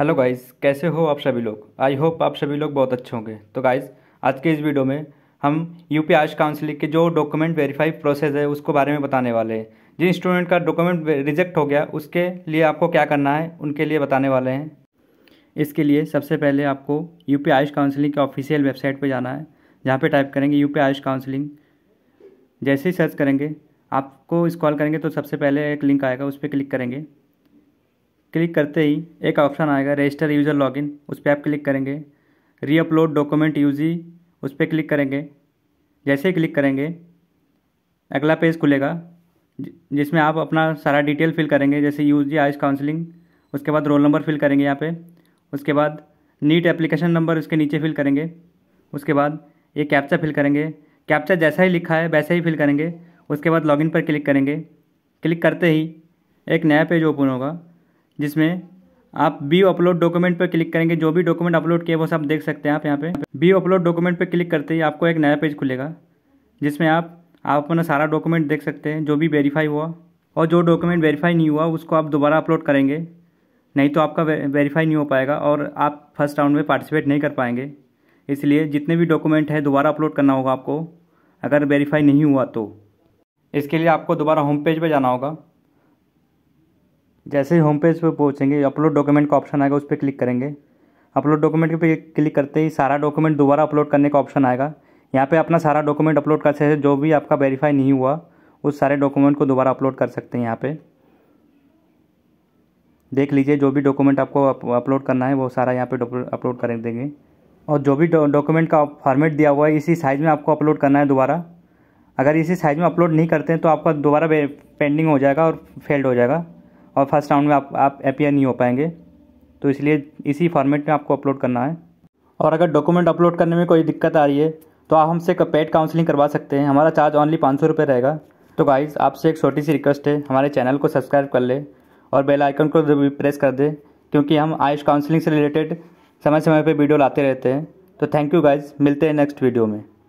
hello guys कैसे हो आप सभी लोग आई होप आप सभी लोग बहुत अच्छे होंगे तो गाइस आज के इस वीडियो में हम यू पी आयुष काउंसिलिंग के जो डॉक्यूमेंट वेरीफाई प्रोसेस है उसको बारे में बताने वाले हैं जिन स्टूडेंट का डॉक्यूमेंट रिजेक्ट हो गया उसके लिए आपको क्या करना है उनके लिए बताने वाले हैं इसके लिए सबसे पहले आपको यू पी आयुष काउंसिलिंग के ऑफिशियल वेबसाइट पर जाना है जहाँ पर टाइप करेंगे यू पी आयुष काउंसिलिंग जैसे ही सर्च करेंगे आपको कॉल करेंगे तो सबसे पहले एक लिंक आएगा उस पर क्लिक करेंगे क्लिक करते ही एक ऑप्शन आएगा रजिस्टर यूज़र लॉगिन उस पर आप क्लिक करेंगे रीअपलोड डॉक्यूमेंट यूजी उस पर क्लिक करेंगे जैसे ही क्लिक करेंगे अगला पेज खुलेगा जिसमें आप अपना सारा डिटेल फिल करेंगे जैसे यू जी आइस काउंसलिंग उसके बाद रोल नंबर फिल करेंगे यहाँ पे उसके बाद नीट एप्लीकेशन नंबर उसके नीचे फिल करेंगे उसके बाद ये कैप्चा फिल करेंगे कैप्चा जैसा ही लिखा है वैसे ही फिल करेंगे उसके बाद लॉगिन पर क्लिक करेंगे क्लिक करते ही एक नया पेज ओपन होगा जिसमें आप व्यू अपलोड डॉक्यूमेंट पर क्लिक करेंगे जो भी डॉक्यूमेंट अपलोड किया वो सब देख सकते हैं आप यहाँ पे व्यू अपलोड डॉक्यूमेंट पर क्लिक करते ही आपको एक नया पेज खुलेगा जिसमें आप आप अपना सारा डॉक्यूमेंट देख सकते हैं जो भी वेरीफाई हुआ और जो डॉक्यूमेंट वेरीफाई नहीं हुआ उसको आप दोबारा अपलोड करेंगे नहीं तो आपका वेरीफाई नहीं हो पाएगा और आप फर्स्ट राउंड में पार्टिसिपेट नहीं कर पाएंगे इसलिए जितने भी डॉक्यूमेंट है दोबारा अपलोड करना होगा आपको अगर वेरीफाई नहीं हुआ तो इसके लिए आपको दोबारा होम पेज पर जाना होगा जैसे ही होम पेज पर पहुँचेंगे अपलोड डॉक्यूमेंट का ऑप्शन आएगा उस पर क्लिक करेंगे अपलोड डॉक्यूमेंट पे क्लिक करते ही सारा डॉक्यूमेंट दोबारा अपलोड करने का ऑप्शन आएगा यहाँ पे अपना सारा डॉक्यूमेंट अपलोड कर सकते हैं जो भी आपका वेरीफाई नहीं हुआ उस सारे डॉक्यूमेंट को दोबारा अपलोड कर सकते हैं यहाँ पे देख लीजिए जो भी डॉक्यूमेंट आपको अपलोड करना है वो सारा यहाँ पे अपलोड कर देंगे और जो भी डॉक्यूमेंट का फॉर्मेट दिया हुआ है इसी साइज़ में आपको अपलोड करना है दोबारा अगर इसी साइज़ में अपलोड नहीं करते हैं तो आपका दोबारा पेंडिंग हो जाएगा और फेल्ड हो जाएगा और फर्स्ट राउंड में आप आप अपियर नहीं हो पाएंगे तो इसलिए इसी फॉर्मेट में आपको अपलोड करना है और अगर डॉक्यूमेंट अपलोड करने में कोई दिक्कत आ रही है तो आप हमसे पेड काउंसलिंग करवा सकते हैं हमारा चार्ज ऑनली पाँच सौ रुपये रहेगा तो गाइज़ आपसे एक छोटी सी रिक्वेस्ट है हमारे चैनल को सब्सक्राइब कर ले और बेल आइकन को भी प्रेस कर दे क्योंकि हम आयुष काउंसलिंग से रिलेटेड समय समय पर वीडियो लाते रहते हैं तो थैंक यू गाइज़ मिलते हैं नेक्स्ट वीडियो में